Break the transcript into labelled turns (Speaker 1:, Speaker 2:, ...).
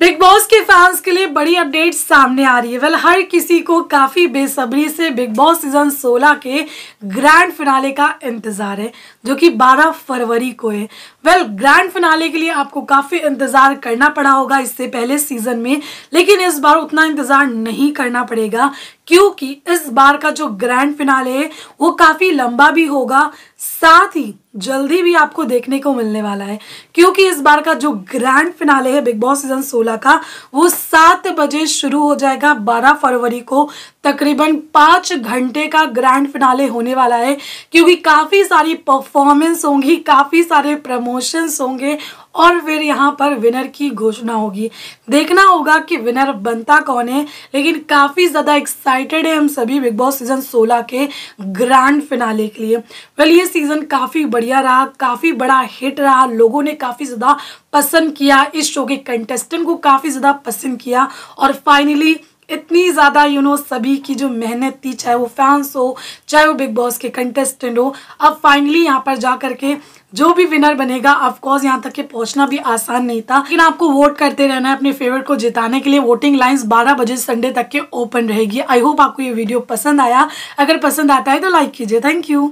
Speaker 1: big boss के fans के लिए बड़ी अपडेट सामने आ रही है वेल हर किसी को काफ़ी बेसब्री से बिग बॉस सीजन 16 के ग्रैंड फिनाले का इंतज़ार है जो कि 12 फरवरी को है वेल ग्रैंड फिनाले के लिए आपको काफ़ी इंतज़ार करना पड़ा होगा इससे पहले सीज़न में लेकिन इस बार उतना इंतज़ार नहीं करना पड़ेगा क्योंकि इस बार का जो ग्रैंड फिनाले है वो काफ़ी लंबा भी होगा साथ ही जल्दी भी आपको देखने को मिलने वाला है क्योंकि इस बार का जो ग्रैंड फिनाले है बिग बॉस सीजन 16 का वो सात बजे शुरू हो जाएगा 12 फरवरी को तकरीबन पाँच घंटे का ग्रैंड फिनाले होने वाला है क्योंकि काफ़ी सारी परफॉर्मेंस होंगी काफ़ी सारे प्रमोशंस होंगे और फिर यहाँ पर विनर की घोषणा होगी देखना होगा कि विनर बनता कौन है लेकिन काफ़ी ज़्यादा एक्साइटेड है हम सभी बिग बॉस सीज़न 16 के ग्रैंड फिनाले के लिए वेल ये सीज़न काफ़ी बढ़िया रहा काफ़ी बड़ा हिट रहा लोगों ने काफ़ी ज़्यादा पसंद किया इस शो के कंटेस्टेंट को काफ़ी ज़्यादा पसंद किया और फाइनली इतनी ज़्यादा यू नो सभी की जो मेहनत थी चाहे वो फैंस हो चाहे वो बिग बॉस के कंटेस्टेंट हो अब फाइनली यहाँ पर जा करके जो भी विनर बनेगा ऑफकोर्स यहाँ तक के पहुँचना भी आसान नहीं था लेकिन आपको वोट करते रहना है अपने फेवरेट को जिताने के लिए वोटिंग लाइंस 12 बजे संडे तक के ओपन रहेगी आई होप आपको ये वीडियो पसंद आया अगर पसंद आता है तो लाइक कीजिए थैंक यू